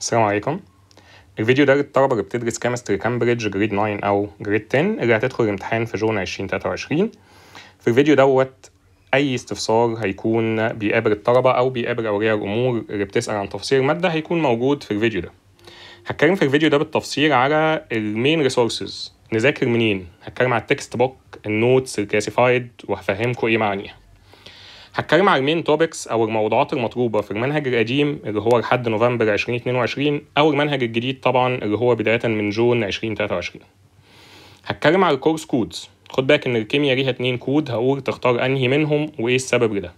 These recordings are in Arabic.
السلام عليكم الفيديو ده للطلبة اللي بتدرس كيمستري كامبريدج جريد 9 أو جريد 10 اللي هتدخل الامتحان في جون 2023 في الفيديو دوت أي استفسار هيكون بيقابل الطلبة أو بيقابل أولياء الأمور اللي بتسأل عن تفسير مادة هيكون موجود في الفيديو ده هتكلم في الفيديو ده بالتفصيل على المين ريسورسز نذاكر منين هتكلم على التكست بوك النوتس الكلاسيفايد وهفهمكم ايه معانيها هتكلم على المين توبكس او الموضوعات المطلوبه في المنهج القديم اللي هو لحد نوفمبر 2022 او المنهج الجديد طبعا اللي هو بدايه من جون 2023 هتكلم على الكورس كودز خد بالك ان الكيمياء ليها اتنين كود هقول تختار انهي منهم وايه السبب لده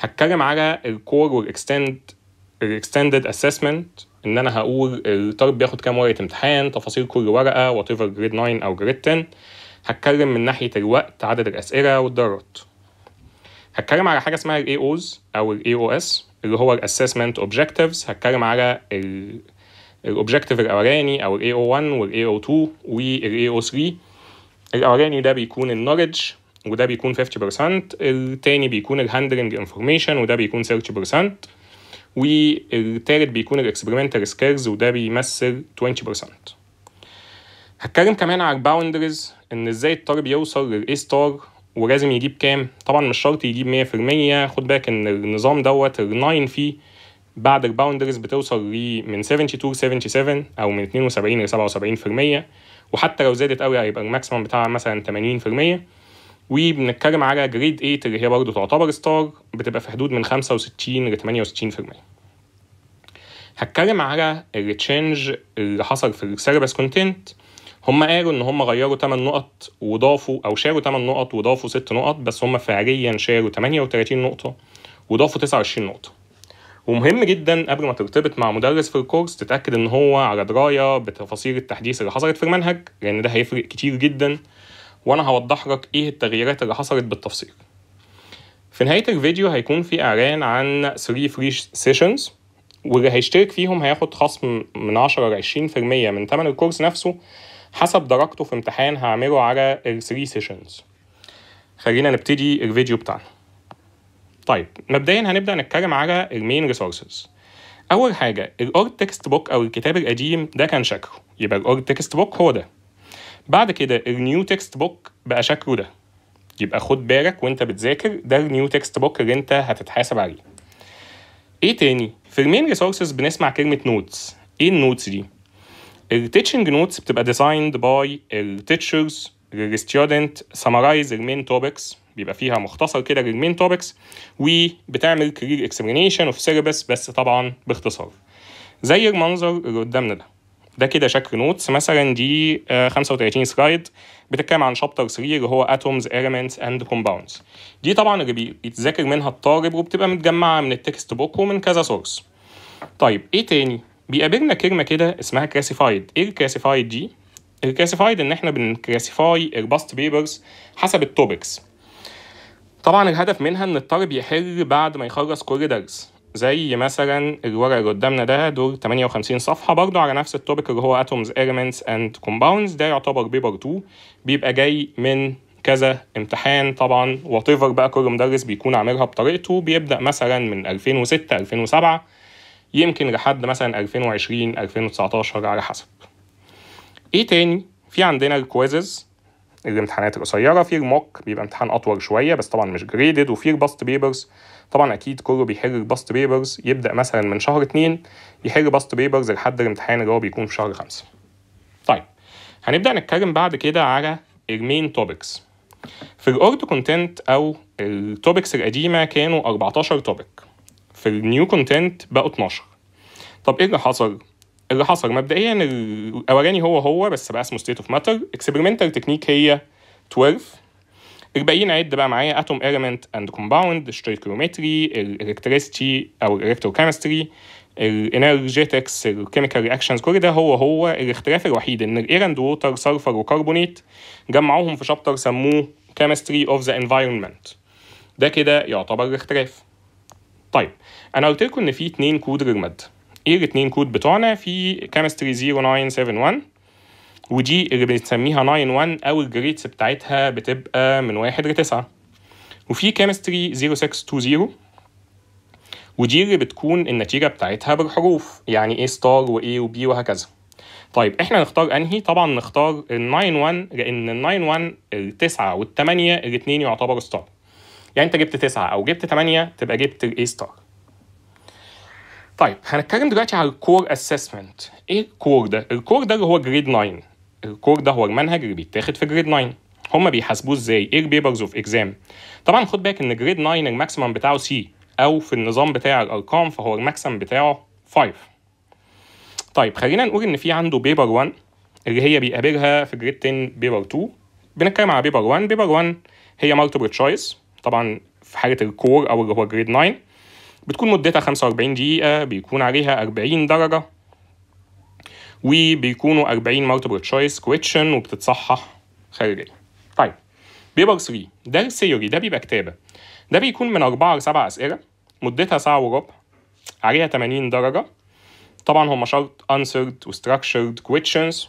هتكلم على الكور والاكستند الاكستندد اسسمنت ان انا هقول الطالب بياخد كام ورقه امتحان تفاصيل كل ورقه وات ايفر جريد 9 او جريد 10 هتكلم من ناحيه الوقت عدد الاسئله والدرجات هتكلم على حاجه اسمها الاي اوز او الاي او اس اللي هو الاسسمنت اوبجكتيفز هتكلم على الاوبجكتيف الاولاني او الاي او 1 والاي او 2 والاي او 3 الاولاني ده بيكون النولج وده بيكون 50% التاني بيكون الهاندلنج انفورميشن وده بيكون 30% والتالت بيكون الاكسبيرمنتال سكيلز وده بيمثل 20% هتكلم كمان على الباوندرز ان ازاي الطالب يوصل للاي ستار ولازم يجيب كام طبعا مش شرط يجيب 100% خد بالك ان النظام دوت الناين فيه بعد الباوندرز بتوصل لي من 72 ل 77 او من 72 ل 77% وحتى لو زادت قوي هيبقى الماكسيمم بتاعها مثلا 80% وبنتكلم على جريد 8 اللي هي برضه تعتبر ستار بتبقى في حدود من 65 ل 68% هتكلم على التشينج اللي حصل في السيرفس كونتنت هم قالوا ان هم غيروا 8 نقط وضافوا او شالوا 8 نقط وضافوا 6 نقط بس هم فعليا شالوا 38 نقطه وضافوا 29 نقطه ومهم جدا قبل ما ترتبط مع مدرس في الكورس تتاكد ان هو على درايه بتفاصيل التحديث اللي حصلت في المنهج لان ده هيفرق كتير جدا وانا هوضح لك ايه التغييرات اللي حصلت بالتفصيل في نهايه الفيديو هيكون في اعلان عن 3 فري سيشنز واللي هيشترك فيهم هياخد خصم من 10 ل 20% من ثمن الكورس نفسه حسب درجته في امتحان هعمله على ال 3 سيشنز خلينا نبتدي الفيديو بتاعنا طيب مبدئيا هنبدا نتكلم على المين ريسورسز اول حاجه الاورد تكست بوك او الكتاب القديم ده كان شكله يبقى الاورد تكست بوك هو ده بعد كده النيو تكست بوك بقى شكله ده يبقى خد بالك وانت بتذاكر ده النيو تكست بوك اللي انت هتتحاسب عليه ايه تاني في المين ريسورسز بنسمع كلمه نوتس ايه النوتس دي التيتشنج نوتس بتبقى ديزايند باي التيتشرز summarize سمرايز المين توبكس بيبقى فيها مختصر كده للمين توبكس وبتعمل career اكسبلينيشن اوف syllabus بس طبعا باختصار زي المنظر اللي قدامنا ده ده كده شكل نوتس مثلا دي 35 آه، سلايد بتتكلم عن شابتر 3 اللي هو اتومز elements اند كومباوندز دي طبعا اللي بيتذاكر منها الطالب وبتبقى متجمعه من التكست بوك ومن كذا سورس طيب ايه تاني بيقابلنا كلمه كده اسمها كلاسيفايد ايه الكلاسيفايد دي الكلاسيفايد ان احنا بنكلاسيفاي الباست بيبرز حسب التوبكس طبعا الهدف منها ان الطالب يحل بعد ما يخلص كل درس زي مثلا الورق اللي قدامنا ده دور 58 صفحة برضو على نفس التوبك اللي هو Atoms, Elements and Compounds ده يعتبر بيبر 2 بيبقى جاي من كذا امتحان طبعا واتيفر بقى كل مدرس بيكون عاملها بطريقته بيبدأ مثلا من 2006 2007 يمكن لحد مثلا 2020 2019 على حسب ايه تاني في عندنا الكويزز الامتحانات القصيرة في الموك بيبقى امتحان أطول شوية بس طبعا مش جريدد وفي الباست بيبرز طبعا أكيد كله بيحل الباست بيبرز يبدأ مثلا من شهر اتنين يحل باست بيبرز لحد الامتحان اللي هو بيكون في شهر خمسة طيب هنبدأ نتكلم بعد كده على المين توبكس في الأورد كونتنت أو التوبكس القديمة كانوا 14 توبك في النيو كونتنت بقوا 12 طب ايه اللي حصل؟ اللي حصل مبدئيا الاولاني هو هو بس بقى اسمه ستيت اوف ماتر اكسبيرمنتال تكنيك هي 12 الباقيين عد بقى معايا اتوم element اند كومباوند الستويكيومتري الالكتريستي او الالكتروكيمستري الانرجيتكس الكيميكال رياكشنز كل ده هو هو الاختلاف الوحيد ان الايرند ووتر سلفر وكربونيت جمعوهم في شابتر سموه كيمستري اوف ذا انفايرمنت ده كده يعتبر الاختلاف طيب انا قلت لكم ان في اتنين كود ريجمد ايه الاتنين كود بتوعنا في كيمستري 0971 ودي اللي بنسميها 91 او الجريتس بتاعتها بتبقى من 1 ل 9 وفي كيمستري 0620 ودي اللي بتكون النتيجه بتاعتها بالحروف يعني A ستار و A و B وهكذا طيب احنا نختار انهي طبعا نختار ال 91 لان ال 91 التسعة 8 الاثنين يعتبروا ستار يعني انت جبت تسعة او جبت تمانية تبقى جبت الاي ستار طيب هنتكلم دلوقتي على الكور اسسمنت ايه الكور ده الكور ده اللي هو جريد 9 الكور ده هو المنهج اللي بيتاخد في جريد 9 هما بيحاسبوه ازاي ايه البيبرز اوف اكزام طبعا خد بالك ان جريد 9 الماكسيمم بتاعه سي او في النظام بتاع الارقام فهو الماكسيمم بتاعه 5 طيب خلينا نقول ان في عنده بيبر 1 اللي هي بيقابلها في جريد 10 بيبر 2 بنتكلم على بيبر 1 بيبر 1 هي مالتيبل تشويس طبعا في حاله الكور او اللي هو جريد 9 بتكون مدتها 45 دقيقه بيكون عليها 40 درجه وبيكونوا 40 مالتيبل تشويس كويتشن وبتتصحح خارجيا طيب بيبر 3 ده الثيوري ده بيبقى كتابه ده بيكون من 4 ل 7 اسئله مدتها ساعه وربع عليها 80 درجه طبعا هم شرط answered وستراكشرد questions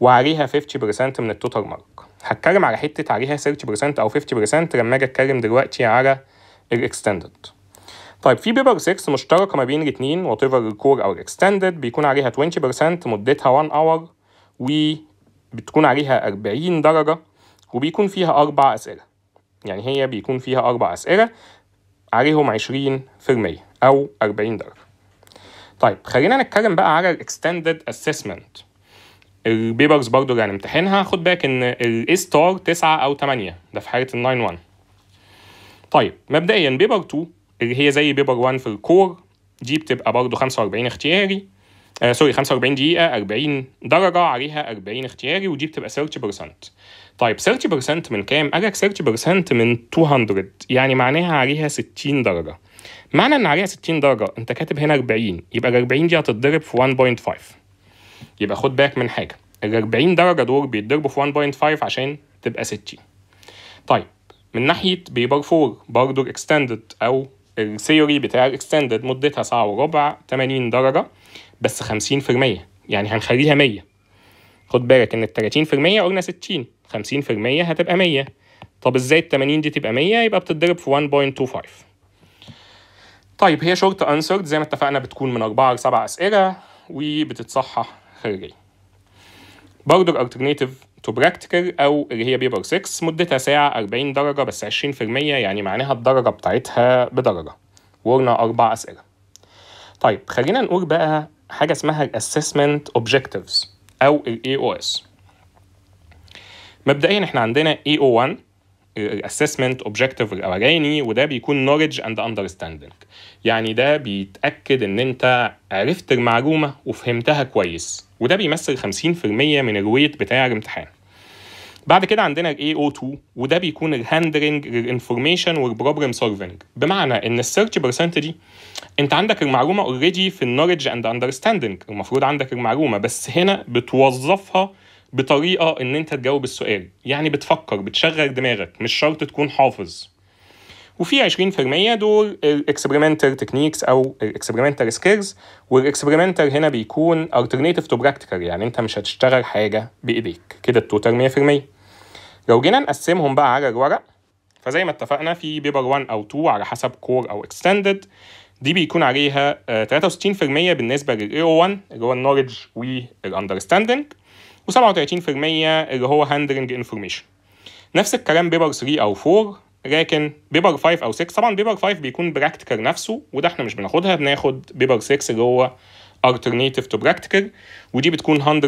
وعليها 50% من التوتال مارك هتكلم على حته عليها 30% او 50% لما اجي اتكلم دلوقتي على الاكستندد طيب في بيبر 6 مشتركه ما بين الاتنين وات ايفر الكور او الاكستندد بيكون عليها 20% مدتها 1 اور وبتكون عليها 40 درجه وبيكون فيها اربع اسئله يعني هي بيكون فيها اربع اسئله عليهم 20% او 40 درجه طيب خلينا نتكلم بقى على الاكستندد اسسمنت البيبرز برضو اللي هنمتحنها خد بالك ان الاي ستار 9 او 8 ده في حاله ال 9 1 طيب مبدئيا بيبر 2 اللي هي زي بيبر 1 في الكور دي بتبقى برضو 45 اختياري آه سوري 45 دقيقة 40 درجة عليها 40 اختياري ودي بتبقى 30% طيب 30% من كام؟ قال لك 30% من 200 يعني معناها عليها 60 درجة معنى ان عليها 60 درجة انت كاتب هنا 40 يبقى ال 40 دي هتتضرب في 1.5 يبقى خد بالك من حاجه ال 40 درجه دول بيتضربوا في 1.5 عشان تبقى 60 طيب من ناحيه بيبر 4 برضه الاكستندد او الثيوري بتاع الاكستندد مدتها ساعه وربع 80 درجه بس 50% يعني هنخليها 100 خد بالك ان ال 30% قلنا 60 50% هتبقى 100 طب ازاي ال 80 دي تبقى 100 يبقى بتتضرب في 1.25 طيب هي شورت انسرد زي ما اتفقنا بتكون من 4 ل 7 اسئله وبتتصحح خارجيه برضه الالترناتيف تو براكتيكال او اللي هي بيبر 6 مدتها ساعه 40 درجه بس 20% يعني معناها الدرجه بتاعتها بدرجه وقلنا اربع اسئله طيب خلينا نقول بقى حاجه اسمها الاسسمنت اوبجيكتيفز او الاي او اس مبدئيا احنا عندنا اي او 1 الاسسمنت اوبجيكتيف الاولاني وده بيكون نوليدج اند اندرستاندنج يعني ده بيتاكد ان انت عرفت المعلومه وفهمتها كويس وده بيمثل 50% من الويت بتاع الامتحان بعد كده عندنا الاي او 2 وده بيكون information للانفورميشن والبروبلم سولفنج بمعنى ان search percentage انت عندك المعلومه اوريدي في النولج اند اندرستاندنج المفروض عندك المعلومه بس هنا بتوظفها بطريقه ان انت تجاوب السؤال يعني بتفكر بتشغل دماغك مش شرط تكون حافظ وفي 20% دول الاكسبيرمنتال تكنيكس او الاكسبيرمنتال سكيلز والاكسبيرمنتال هنا بيكون alternative تو براكتيكال يعني انت مش هتشتغل حاجه بايديك كده التوتال 100% لو جينا نقسمهم بقى على الورق فزي ما اتفقنا في بيبر 1 او 2 على حسب كور او اكستندد دي بيكون عليها 63% آه، بالنسبه لل ao 1 اللي هو النولج والاندرستاندنج و37% اللي هو هاندلنج انفورميشن نفس الكلام بيبر 3 او 4 لكن بيبر 5 او 6 طبعا بيبر 5 بيكون براكتيكال نفسه وده احنا مش بناخدها بناخد بيبر 6 اللي هو alternative to practical ودي بتكون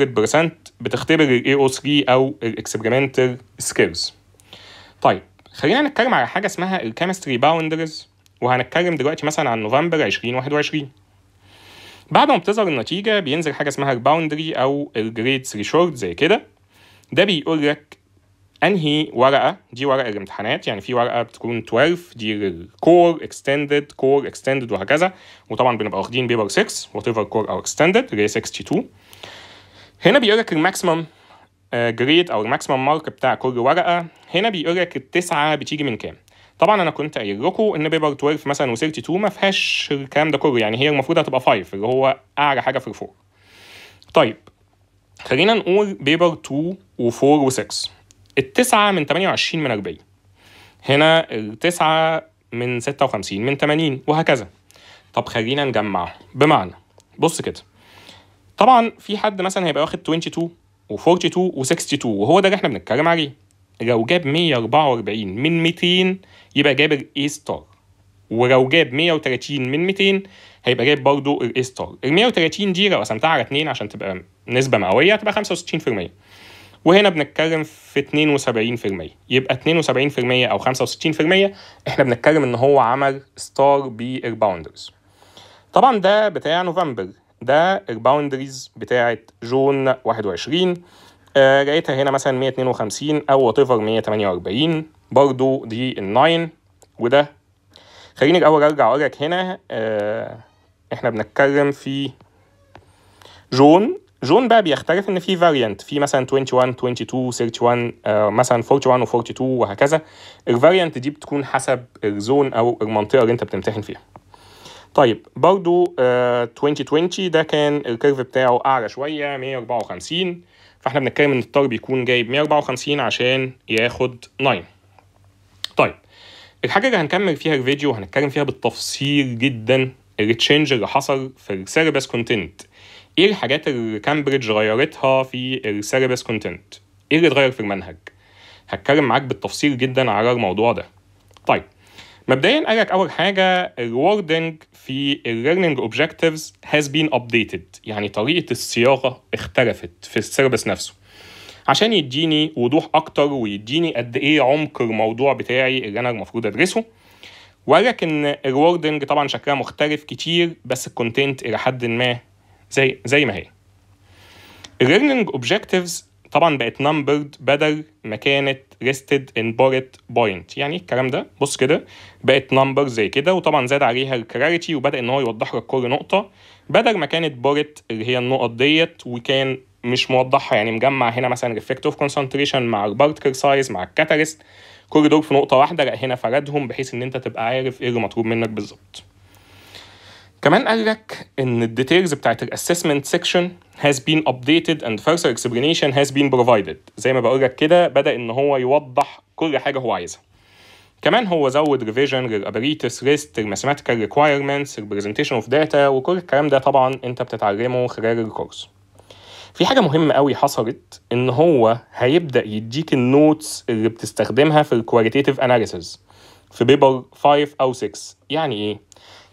100% بتختبر الاي او 3 او الاكسبيرمنتال سكيلز طيب خلينا نتكلم على حاجه اسمها الكيمستري باوندرز وهنتكلم دلوقتي مثلا عن نوفمبر 2021 بعد ما بتظهر النتيجه بينزل حاجه اسمها الباوندري او الجريد شورت زي كده ده بيقول لك انهي ورقه دي ورقه الامتحانات يعني في ورقه بتكون 12 دي الكور اكستندد كور اكستندد وهكذا وطبعا بنبقى واخدين بيبر 6 وات ايفر كور او اكستندد اللي هي 62 هنا بيقول لك الماكسيمم آه، جريد او الماكسيمم مارك بتاع كل ورقه هنا بيقول لك التسعه بتيجي من كام طبعا انا كنت قايل لكم ان بيبر 12 مثلا و32 ما فيهاش الكلام ده كله يعني هي المفروض هتبقى 5 اللي هو اعلى حاجه في الفور طيب خلينا نقول بيبر 2 و4 و6 التسعة من 28 من 40 هنا التسعة من 56 من 80 وهكذا طب خلينا نجمعهم بمعنى بص كده طبعا في حد مثلا هيبقى واخد 22 و42 و62 وهو ده اللي احنا بنتكلم عليه لو جاب 144 من 200 يبقى جاب الاي ستار ولو جاب 130 من 200 هيبقى جايب برضه الاي ستار ال 130 دي لو قسمتها على 2 عشان تبقى نسبه مئويه هتبقى 65% وهنا بنتكلم في 72% يبقى 72% او 65% احنا بنتكلم ان هو عمل ستار بالباوندرز طبعا ده بتاع نوفمبر ده الباوندريز بتاعه جون 21 آه، لقيتها هنا مثلا 152 او وات ايفر 148 برضو دي الناين وده خليني الاول ارجع اقول لك هنا آه، احنا بنتكلم في جون جون بقى بيختلف ان في فاريانت في مثلا 21 22 31 آه مثلا 41 و 42 وهكذا الفاريانت دي بتكون حسب الزون او المنطقه اللي انت بتمتحن فيها طيب برضو آه 2020 ده كان الكيرف بتاعه اعلى شويه 154 فاحنا بنتكلم ان الطالب يكون جايب 154 عشان ياخد 9 طيب الحاجه اللي هنكمل فيها الفيديو وهنتكلم فيها بالتفصيل جدا التشينج اللي حصل في السيلبس كونتنت ايه الحاجات اللي كامبريدج غيرتها في السيربس كونتنت ايه اللي اتغير في المنهج هتكلم معاك بالتفصيل جدا على الموضوع ده طيب مبدئيا قالك اول حاجه الوردنج في الليرنينج اوبجكتيفز هاز بين ابديتد يعني طريقه الصياغه اختلفت في السيربس نفسه عشان يديني وضوح اكتر ويديني قد ايه عمق الموضوع بتاعي اللي انا المفروض ادرسه ولكن ان الوردنج طبعا شكلها مختلف كتير بس الكونتنت الى حد ما زي زي ما هي الليرنينج اوبجكتيفز طبعا بقت نمبرد بدل ما كانت ريستد ان بورت بوينت يعني الكلام ده بص كده بقت نمبر زي كده وطبعا زاد عليها الكلاريتي وبدا ان هو يوضح لك كل نقطه بدل ما كانت بورت اللي هي النقط ديت وكان مش موضحها يعني مجمع هنا مثلا اوف كونسنتريشن مع البارتكل سايز مع الكاتاليست كل دول في نقطه واحده لا هنا فردهم بحيث ان انت تبقى عارف ايه اللي مطلوب منك بالظبط كمان قال لك ان الديتيلز بتاعت الاسسمنت سيكشن has been updated and further explanation has been provided زي ما بقول لك كده بدا ان هو يوضح كل حاجه هو عايزها كمان هو زود ريفيجن للابريتس ريست الماثيماتيكال ريكوايرمنتس البرزنتيشن اوف داتا وكل الكلام ده طبعا انت بتتعلمه خلال الكورس في حاجه مهمه قوي حصلت ان هو هيبدا يديك النوتس اللي بتستخدمها في الكواليتيف اناليسز في بيبر 5 او 6 يعني ايه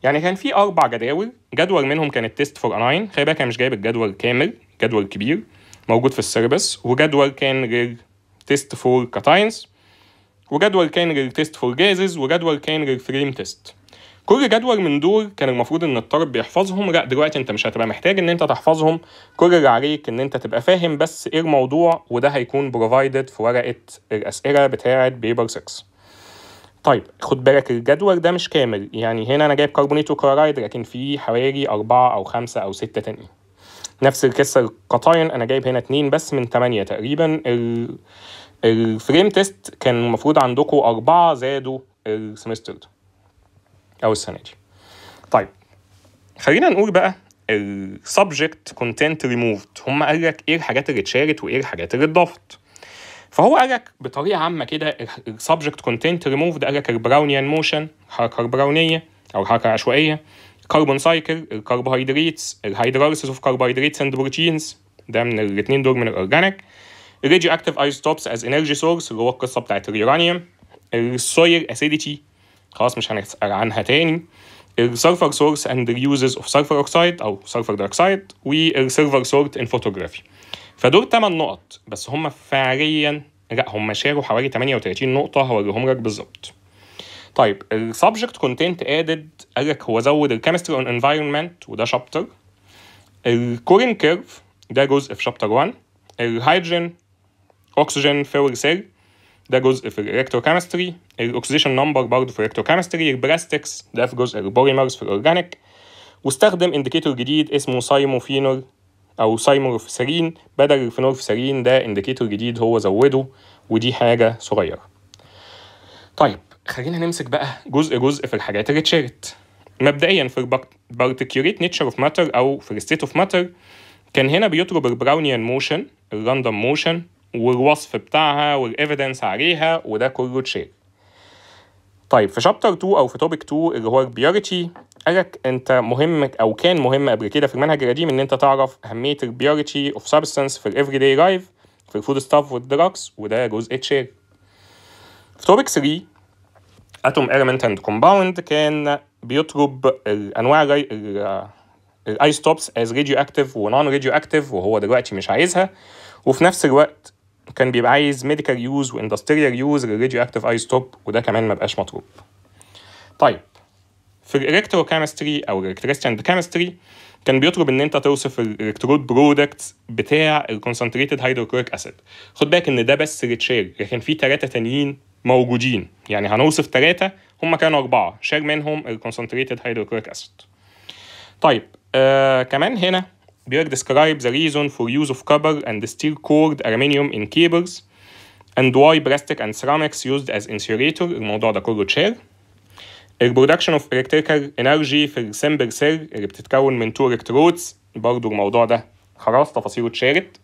يعني كان في اربع جداول جدول منهم كان التيست فور اناين خلي بالك انا مش جايب الجدول كامل جدول كبير موجود في السيربس وجدول كان غير تيست فور كاتاينز وجدول كان غير تيست فور جازز وجدول كان غير فريم تيست كل جدول من دول كان المفروض ان الطالب بيحفظهم لا دلوقتي انت مش هتبقى محتاج ان انت تحفظهم كل اللي عليك ان انت تبقى فاهم بس ايه الموضوع وده هيكون بروفايدد في ورقه الاسئله بتاعه بيبر 6 طيب خد بالك الجدول ده مش كامل يعني هنا انا جايب كربونيت وكلورايد لكن في حوالي أربعة أو خمسة أو ستة تانيين نفس القصة القطاين أنا جايب هنا اتنين بس من تمانية تقريبا ال... الفريم تيست كان المفروض عندكم أربعة زادوا السمستر ده أو السنة دي طيب خلينا نقول بقى السبجكت كونتنت ريموفد هم قال لك ايه الحاجات اللي اتشالت وايه الحاجات اللي اتضافت فهو قال لك بطريقه عامه كده السبجكت كونتنت ريموفد قال لك البراونيان موشن الحركه البراونيه او الحركه العشوائيه كربون سايكل الكربوهيدريتس الهيدراليسيس اوف كربوهيدريتس اند بروتينز ده من الاثنين دول من الاورجانيك الراديو اكتيف ايزوتوبس از انرجي سورس اللي هو القصه بتاعت اليورانيوم السوير اسيديتي خلاص مش هنسال عنها تاني السلفر سورس اند يوزز اوف سلفر اوكسايد او سلفر دايوكسايد والسيرفر سورت ان فوتوغرافي فدول 8 نقط بس هم فعليا لا هم شاروا حوالي 38 نقطه هوريهم لك بالظبط طيب السبجكت كونتنت ادد قال لك هو زود الكيمستري اون انفايرمنت وده شابتر الكورين كيرف ده جزء في شابتر 1 الهيدروجين اوكسجين فيور سيل ده جزء في الالكتروكيمستري الاكسيديشن نمبر برضه في الالكتروكيمستري البلاستكس ده في جزء البوليمرز في الاورجانيك واستخدم انديكيتور جديد اسمه سايموفينول او سايمورفسرين بدل الفينورفسرين ده انديكيتور جديد هو زوده ودي حاجه صغيره طيب خلينا نمسك بقى جزء جزء في الحاجات اللي اتشرت مبدئيا في البارتيكيوريت نيتشر اوف ماتر او في الستيت اوف ماتر كان هنا بيطلب البراونيان موشن الراندوم موشن والوصف بتاعها والايفيدنس عليها وده كله اتشال طيب في شابتر 2 او في توبيك 2 اللي هو البيوريتي قالك انت مهم او كان مهم قبل كده في المنهج القديم ان انت تعرف اهميه البيوريتي اوف سابستنس في الافري داي لايف في الفود ستاف والدراكس وده جزء اتشير في توبيك 3 اتوم element اند كومباوند كان بيطلب الانواع الايستوبس از راديو اكتف ونون راديو اكتف وهو دلوقتي مش عايزها وفي نفس الوقت كان بيبقى عايز ميديكال يوز واندستريال يوز للراديو اكتيف ايزوتوب وده كمان ما بقاش مطلوب طيب في الالكتروكيمستري او الالكتريستيان كيمستري كان بيطلب ان انت توصف الالكترود برودكت بتاع الكونسنتريتد هيدروكلوريك اسيد خد بالك ان ده بس اللي لكن في ثلاثه تانيين موجودين يعني هنوصف ثلاثه هم كانوا اربعه شير منهم الكونسنتريتد هيدروكلوريك اسيد طيب آه كمان هنا Beer describes the reason for use of copper and steel cord aluminium in cables and why plastic and ceramics used as insulator الموضوع ده كله اتشال ال production of electrical energy في السمبل سيل اللي بتتكون من two electrodes برضه الموضوع ده خلاص تفاصيله اتشالت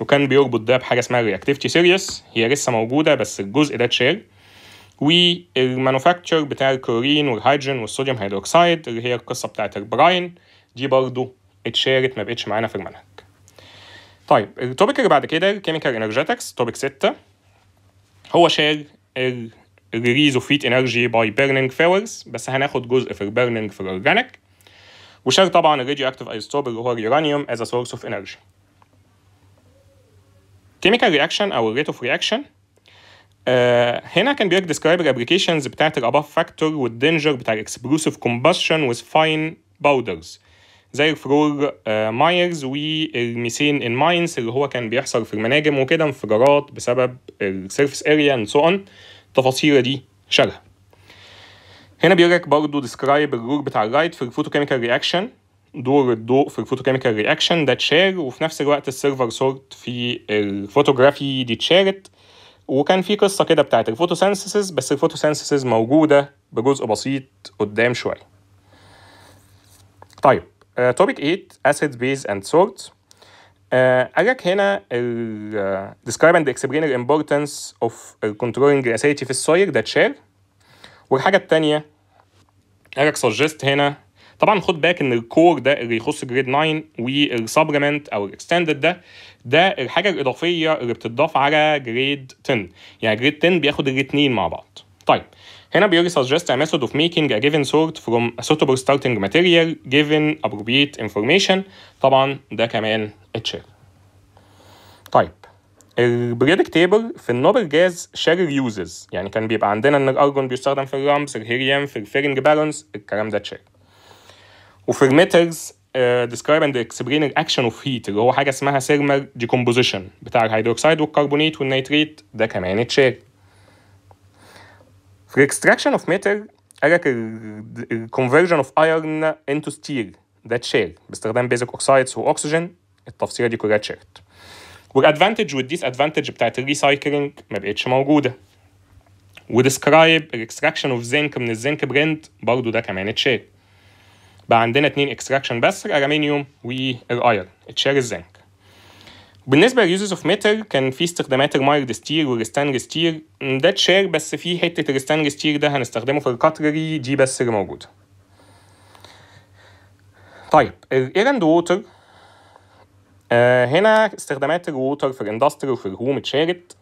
وكان بيربط ده بحاجه اسمها رياكتيفيتي سيريس هي لسه موجوده بس الجزء ده اتشال والمانوفاكتشر بتاع الكلورين والهيدروجين والصوديوم هيدروكسيد اللي هي القصه بتاعت البراين دي برضه اتشالت ما بقتش معانا في المنهج طيب التوبيك اللي بعد كده الكيميكال انرجيتكس توبيك 6 هو شال الريليز اوف هيت انرجي باي بيرنينج فيورز بس هناخد جزء في البيرنينج في الاورجانيك وشال طبعا الراديو اكتف ايزوتوب اللي هو اليورانيوم از ا سورس اوف انرجي كيميكال رياكشن او الريت اوف رياكشن هنا كان بيرك ديسكرايب الابلكيشنز بتاعت الاباف فاكتور والدينجر بتاع الاكسبلوسيف كومبشن وذ فاين باودرز زي الفلور آه، مايرز والميسين ان ماينز اللي هو كان بيحصل في المناجم وكده انفجارات بسبب السيرفس اريا اند سو اون التفاصيل دي شالها هنا بيقولك برضه ديسكرايب الرول بتاع اللايت في الفوتوكيميكال رياكشن دور الضوء في الفوتوكيميكال رياكشن ده اتشار وفي نفس الوقت السيرفر سورت في الفوتوغرافي دي اتشارت وكان في قصه كده بتاعت الفوتوسينثيسز بس الفوتوسينثيسز موجوده بجزء بسيط قدام شويه طيب توبيك 8 اسيد بيز اند سولت قالك هنا هنا آه، describe and explain the importance of controlling acidity في السويل ده اتشال والحاجه الثانيه قالك suggest هنا طبعا خد بالك ان الكور ده اللي يخص جريد 9 والسبلمنت او الاكستندد ده ده الحاجه الاضافيه اللي بتضاف على جريد 10 يعني جريد 10 بياخد الاثنين مع بعض طيب هنا بيقول suggest a method of making a given sort from a suitable starting material given appropriate information طبعا ده كمان اتشير طيب البريدك تيبل في النوبل جاز شير يوزز يعني كان بيبقى عندنا ان الارجون بيستخدم في الرمز الهيريوم في الفيرنج بالانس الكلام ده اتشير وفي الميترز ديسكرايب آه، اند the الاكشن اوف هيت اللي هو حاجه اسمها thermal ديكومبوزيشن بتاع الهيدروكسيد والكربونيت والنيتريت ده كمان اتشير في الاكستراكشن اوف ميتر قال لك الكونفرجن اوف ايرن انتو ستيل ده اتشال باستخدام بيزك اوكسايدز واكسجين التفصيله دي كلها اتشالت والادفانتج والديس ادفانتج بتاعت الريسايكلينج ما بقتش موجوده وديسكرايب الاكستراكشن اوف زنك من الزنك برنت برضو ده كمان اتشال بقى عندنا اتنين اكستراكشن بس الالمنيوم والايرن اتشال الزنك بالنسبه uses اوف ميتر كان في استخدامات المايلد ستير والستانج ستير ده اتشير بس في حته الستانج ستير ده هنستخدمه في الكاتلري دي بس اللي موجوده طيب الايرند ووتر آه هنا استخدامات الووتر في الاندستري وفي الهوم اتشالت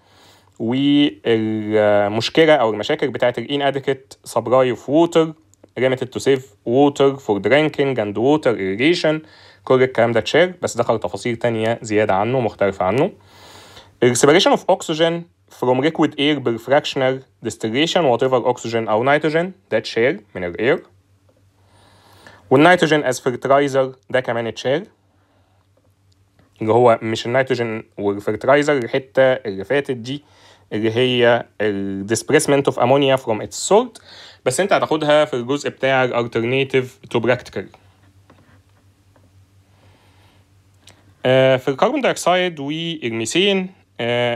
والمشكله او المشاكل بتاعه الـ inadequate supply of water limited to save water for drinking and water irrigation كل الكلام ده اتشير بس دخل تفاصيل تانية زيادة عنه مختلفة عنه السبريشن of oxygen from liquid air بالfractional distillation whatever oxygen أو nitrogen ده share من الاير والنيتروجين as fertilizer ده كمان اتشير اللي هو مش النيتروجين والفرتلايزر الحتة اللي فاتت دي اللي هي displacement of ammonia from its salt بس انت هتاخدها في الجزء بتاع alternative to practical آه، في الكربون دايوكسيد والميثين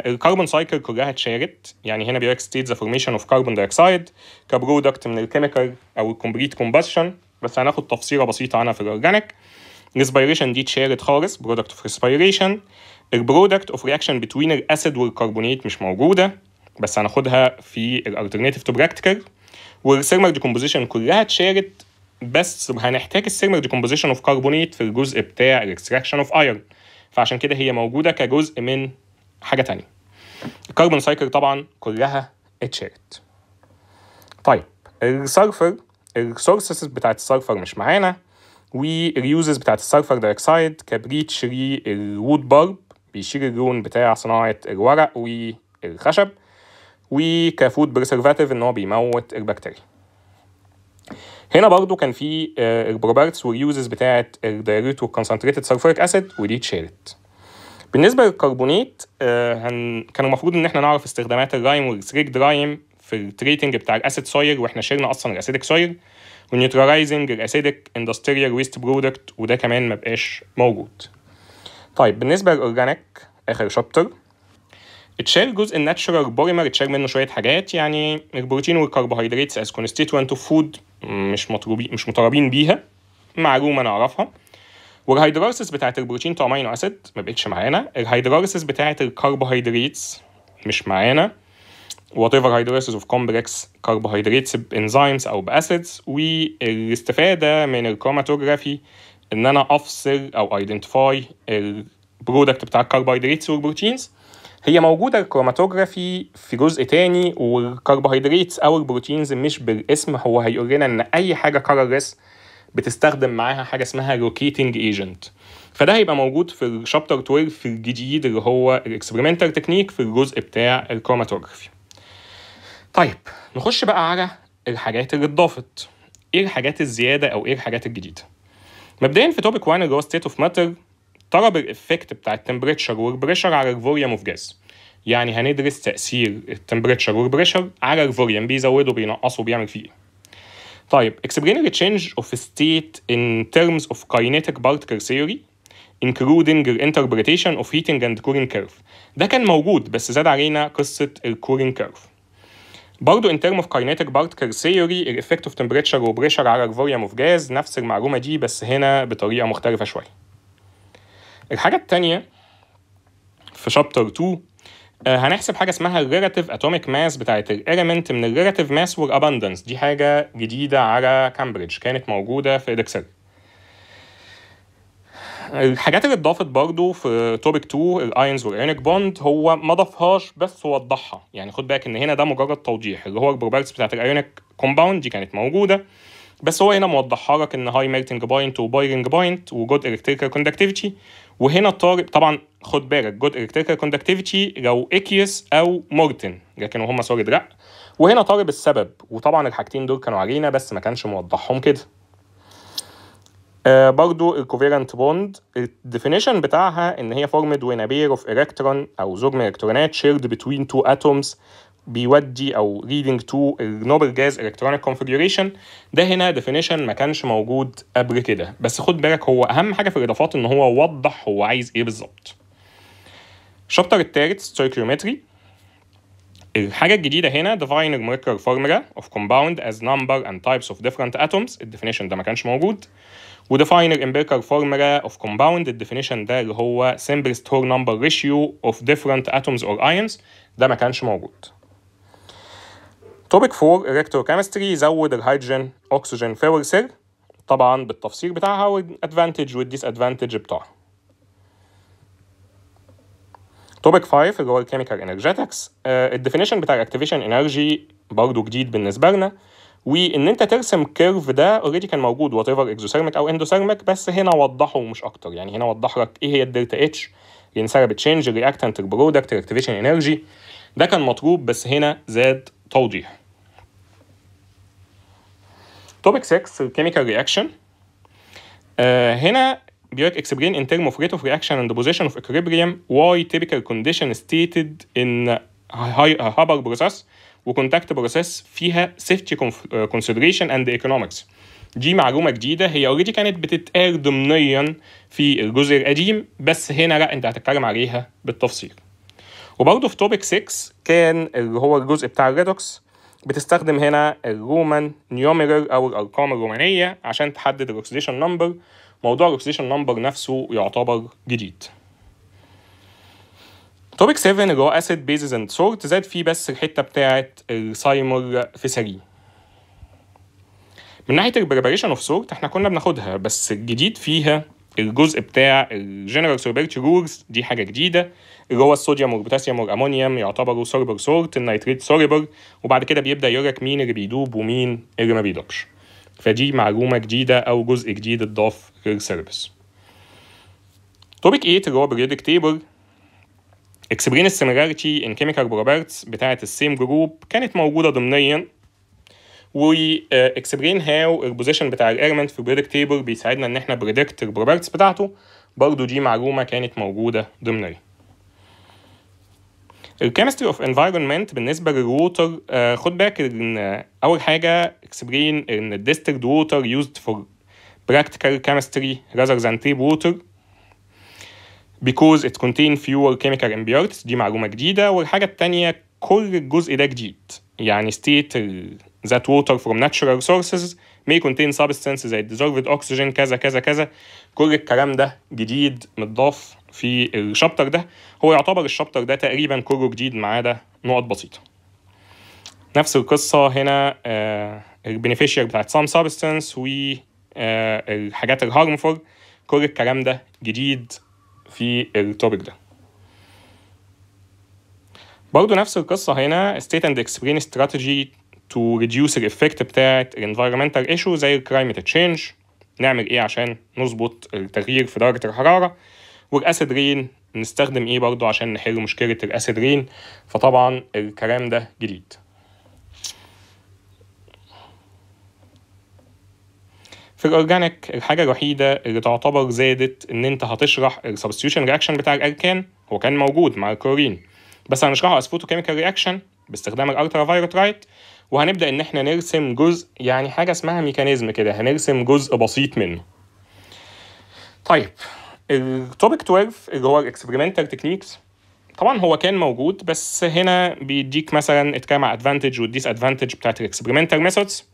الكربون سايكل كلها اتشارت يعني هنا بيقول لك ستيت ذا فورميشن اوف كربون دايوكسيد كبرودكت من الكيميكال او الكومبليت كومباشن بس هناخد تفصيله بسيطه عنها في الاورجانيك الريسبيريشن دي اتشالت خالص برودكت اوف ريسبيريشن البرودكت اوف رياكشن بتوين الاسيد والكربونيت مش موجوده بس هناخدها في الالترناتيف تو براكتيكال والثيرمال ديكومبوزيشن كلها اتشالت بس هنحتاج السيرمك ديكومبوزيشن اوف كربونيت في الجزء بتاع الاكستراكشن اوف ايرون فعشان كده هي موجوده كجزء من حاجه تانية الكربون سايكل طبعا كلها اتشالت طيب السلفر السورسز بتاعت السلفر مش معانا والريوزز بتاعت السلفر دايكسايد كبريتش شري الوود بارب بيشيل اللون بتاع صناعه الورق والخشب وكفود بريسرفاتيف ان هو بيموت البكتيريا هنا برضو كان في البروبارتس آه، واليوزز بتاعت الدايريت والكونسنتريتد سلفوريك اسيد ودي اتشالت بالنسبه للكربونيت آه، هن... كان المفروض ان احنا نعرف استخدامات الرايم والسريكد درايم في التريتنج بتاع الاسيد سوير واحنا شيلنا اصلا الاسيدك سوير ونيوتراليزنج الاسيدك اندستريال ويست برودكت وده كمان ما بقاش موجود طيب بالنسبه للاورجانيك اخر شابتر اتشال جزء الناتشرال بوليمر اتشال منه شويه حاجات يعني البروتين والكربوهيدرات از كونستيتوينت اوف فود مش مطلوبين مش مطالبين بيها معلومه نعرفها والهيدرارسيس بتاعت البروتين تو امينو اسيد ما بقتش معانا الهيدرارسيس بتاعت الكربوهيدرات مش معانا وات ايفر هيدراسيس اوف كومبلكس كربوهيدراتس بانزيمز او باسيدز والاستفاده من الكروماتوجرافي ان انا افصل او ايدنتيفاي البرودكت بتاع الكربوهيدراتس والبروتينز هي موجودة الكروماتوجرافي في جزء تاني والكربوهيدرات أو البروتينز مش بالاسم هو هيقول لنا إن أي حاجة كررس بتستخدم معاها حاجة اسمها روكيتنج ايجنت فده هيبقى موجود في الشابتر 12 في الجديد اللي هو الاكسبيرمنتال تكنيك في الجزء بتاع الكروماتوجرافي طيب نخش بقى على الحاجات اللي اتضافت ايه الحاجات الزياده او ايه الحاجات الجديده مبدئيا في توبيك 1 اللي هو ستيت اوف ماتر طلب الافكت بتاع التمبريتشر والبريشر على الفوليوم اوف جاز يعني هندرس تاثير التمبريتشر والبريشر على الفوليوم بيزودوا بينقصه بيعمل فيه ايه طيب explain the change of state in terms of kinetic particle theory including the interpretation of heating and cooling curve ده كان موجود بس زاد علينا قصة الكولينج كيرف برضه in term of kinetic particle theory the effect of temperature و pressure على volume of gas نفس المعلومة دي بس هنا بطريقة مختلفة شوية الحاجه التانية في شابتر آه، 2 هنحسب حاجه اسمها الريلاتيف اتوميك ماس بتاعت الاليمنت من الريلاتيف ماس والاباندنس دي حاجه جديده على كامبريدج كانت موجوده في ادكسل الحاجات اللي اتضافت برضو في توبيك 2 الاينز والايونيك بوند هو ما ضافهاش بس وضحها يعني خد بالك ان هنا ده مجرد توضيح اللي هو البروبرتيز بتاعت الايونيك كومباوند دي كانت موجوده بس هو هنا موضحها لك ان هاي ميلتنج بوينت وبايرنج بوينت وجود الكتريكال كوندكتيفيتي وهنا الطارق طبعا خد بالك جود الكتريكال كوندكتيفيتي لو اكيوس او مورتن لكن هما سوليد لا وهنا طارق السبب وطبعا الحاجتين دول كانوا علينا بس ما كانش موضحهم كده آه برضو الكوفيرنت بوند الديفينيشن بتاعها ان هي فورمد وين بير اوف الكترون او زوج من الكترونات شيرد بتوين تو اتومز بيودي او leading to النوبل جاز electronic configuration ده هنا definition ما كانش موجود قبل كده بس خد بالك هو اهم حاجه في الاضافات ان هو وضح هو عايز ايه بالظبط الشابتر الثالث circuitry الحاجة الجديدة هنا define molecular formula of compound as number and types of different atoms definition ده ما كانش موجود ودefine empirical formula of compound definition ده اللي هو simplest whole number ratio of different atoms or ions ده ما كانش موجود توبيك 4 الكتروكيمستري زود الهيدروجين اكسجين فاور سير طبعا بالتفسير بتاعها والادفانتج والديس ادفانتج بتاعها توبيك 5 اللي هو الكيميكال انرجيتكس uh, الديفينيشن بتاع الاكتيفيشن انرجي برضه جديد بالنسبه لنا وان انت ترسم كيرف ده اوريدي كان موجود وات ايفر اكزوثيرميك او اندوثيرميك بس هنا وضحه مش اكتر يعني هنا وضح لك ايه هي الدلتا اتش الانسرب تشينج الرياكتنت البرودكت الاكتيفيشن انرجي ده كان مطلوب بس هنا زاد توضيح توبيك 6 كيميكال رياكشن هنا بيقولك explain in term of rate of reaction and the position of equilibrium why typical condition stated in Haber uh, process وكونتاكت بروسيس فيها safety uh, consideration and economics دي معلومه جديده هي اوريدي كانت بتتقال ضمنيا في الجزء القديم بس هنا لا انت هتتكلم عليها بالتفصيل وبرضه في توبيك 6 كان اللي هو الجزء بتاع الريدوكس بتستخدم هنا الرومان نيوميرر او الارقام الرومانيه عشان تحدد الاكسديشن نمبر موضوع الاكسديشن نمبر نفسه يعتبر جديد توبيك 7 اللي هو اسيد بيزز اند سورت زاد فيه بس الحته بتاعه السايمر في سري من ناحيه البريبريشن اوف سورت احنا كنا بناخدها بس الجديد فيها الجزء بتاع الجنرال سوربيرتش رولز دي حاجه جديده اللي هو الصوديوم والبوتاسيوم والامونيوم يعتبروا سوربر سورت النيتريت سوربر وبعد كده بيبدا يقول لك مين اللي بيدوب ومين اللي ما بيدوبش فدي معلومه جديده او جزء جديد اتضاف للسيرفيس توبيك 8 اللي هو بريدك تيبل اكسبرين السيميلاريتي ان كيميكال بروبرتس بتاعه السيم جروب كانت موجوده ضمنيا واكسبلين هاو البوزيشن بتاع الاليمنت في بريدكت تيبل بيساعدنا ان احنا بريدكت البروبرتيز بتاعته برضو دي معلومه كانت موجوده ال الكيمستري اوف انفايرمنت بالنسبه للووتر آه، خد بالك ان اول حاجه اكسبلين ان الديسترد ووتر يوزد فور practical chemistry rather than tap water because it contain fewer chemical impurities دي معلومة جديدة والحاجة التانية كل الجزء ده جديد يعني state that water from natural sources may contain substances like dissolved oxygen كذا كذا كذا كل الكلام ده جديد متضاف في الشابتر ده هو يعتبر الشابتر ده تقريبا كله جديد ما عدا نقط بسيطه نفس القصه هنا البينيفيشير بتاعت some substance والحاجات الهارمفول كل الكلام ده جديد في التوبيك ده برضه نفس القصة هنا state and explain strategy to reduce the effect بتاعت environmental issue زي climate change نعمل ايه عشان نظبط التغيير في درجه الحراره والاسيد رين نستخدم ايه برضو عشان نحل مشكله الاسيد رين فطبعا الكلام ده جديد في الاورجانيك الحاجه الوحيده اللي تعتبر زادت ان انت هتشرح السبستيوشن رياكشن بتاع الأركان هو كان موجود مع الكلورين بس هنشرحه از فوتوكيميكال رياكشن باستخدام الالترا فايروت رايت وهنبدا ان احنا نرسم جزء يعني حاجه اسمها ميكانيزم كده هنرسم جزء بسيط منه طيب التوبيك 12 اللي هو الاكسبيرمنتال تكنيكس طبعا هو كان موجود بس هنا بيديك مثلا اتكلم على ادفانتج والديس ادفانتج بتاعت الاكسبيرمنتال ميثودز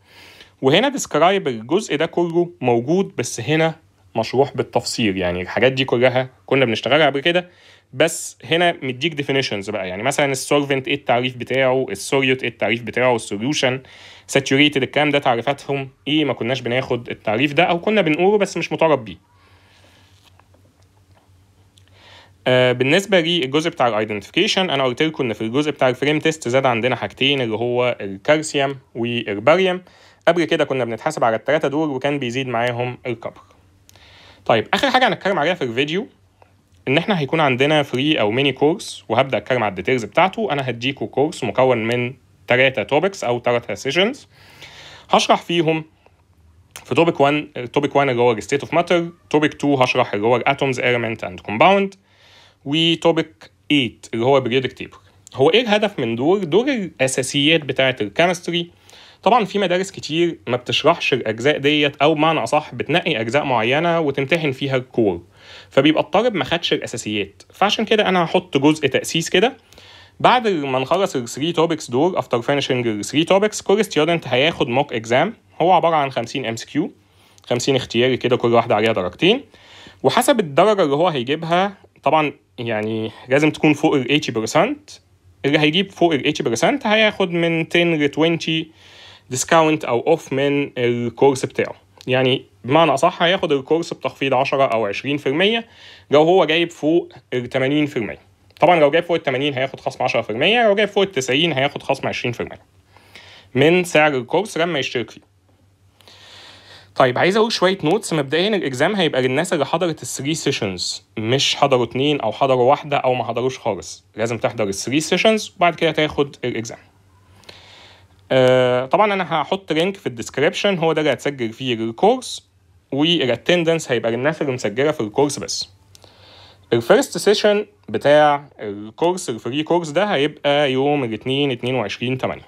وهنا ديسكرايب الجزء ده كله موجود بس هنا مشروح بالتفصيل يعني الحاجات دي كلها كنا بنشتغلها قبل كده بس هنا مديك ديفينيشنز بقى يعني مثلا السولفنت ايه التعريف بتاعه السوليوت ايه التعريف بتاعه السوليوشن ساتوريتد الكلام ده تعريفاتهم ايه ما كناش بناخد التعريف ده او كنا بنقوله بس مش مطالب بيه آه بالنسبه للجزء بتاع الايدنتيفيكيشن انا قلت لكم ان في الجزء بتاع الفريم تيست زاد عندنا حاجتين اللي هو الكالسيوم والباريوم قبل كده كنا بنتحاسب على الثلاثه دول وكان بيزيد معاهم الكبر طيب اخر حاجه هنتكلم عليها في الفيديو ان احنا هيكون عندنا فري او ميني كورس وهبدا اتكلم على الديتيلز بتاعته انا هديكوا كورس مكون من ثلاثه توبكس او ثلاثه سيشنز هشرح فيهم في توبيك 1 توبيك 1 اللي هو الستيت اوف ماتر توبيك 2 هشرح اللي هو الاتومز ايرمنت اند كومباوند وتوبيك 8 اللي هو بريدك تيبل هو ايه الهدف من دول دول الاساسيات بتاعه الكيمستري طبعا في مدارس كتير ما بتشرحش الاجزاء ديت او بمعنى اصح بتنقي اجزاء معينه وتمتحن فيها الكور فبيبقى الطالب ما خدش الاساسيات فعشان كده انا هحط جزء تاسيس كده بعد ما نخلص ال 3 توبكس دول افتر فينشنج ال 3 توبكس كل ستيودنت هياخد موك اكزام هو عباره عن 50 ام اس كيو 50 اختياري كده كل واحده عليها درجتين وحسب الدرجه اللي هو هيجيبها طبعا يعني لازم تكون فوق ال 80% اللي هيجيب فوق ال 80% هياخد من 10 ل 20 ديسكاونت او اوف من الكورس بتاعه يعني بمعنى اصح هياخد الكورس بتخفيض 10 او 20% لو هو جايب فوق ال 80% طبعا لو جايب فوق ال 80 هياخد خصم 10% لو جايب فوق ال 90 هياخد خصم 20% من سعر الكورس لما يشترك فيه طيب عايز اقول شويه نوتس مبدئيا الاكزام هيبقى للناس اللي حضرت الثري سيشنز مش حضروا اتنين او حضروا واحده او ما حضروش خالص لازم تحضر الثري سيشنز وبعد كده تاخد الاكزام آه طبعا انا هحط لينك في الديسكريبشن هو ده اللي هتسجل فيه الكورس والاتندنس هيبقى للناس اللي مسجله في الكورس بس الفيرست سيشن بتاع الكورس الفري كورس ده هيبقى يوم الاثنين 22 8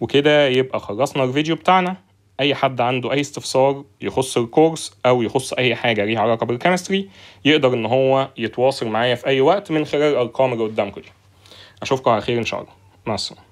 وكده يبقى خلصنا الفيديو بتاعنا اي حد عنده اي استفسار يخص الكورس او يخص اي حاجه ليها علاقه بالكيمستري يقدر ان هو يتواصل معايا في اي وقت من خلال الارقام اللي قدامكم دي اشوفكم على خير ان شاء الله مع السلامه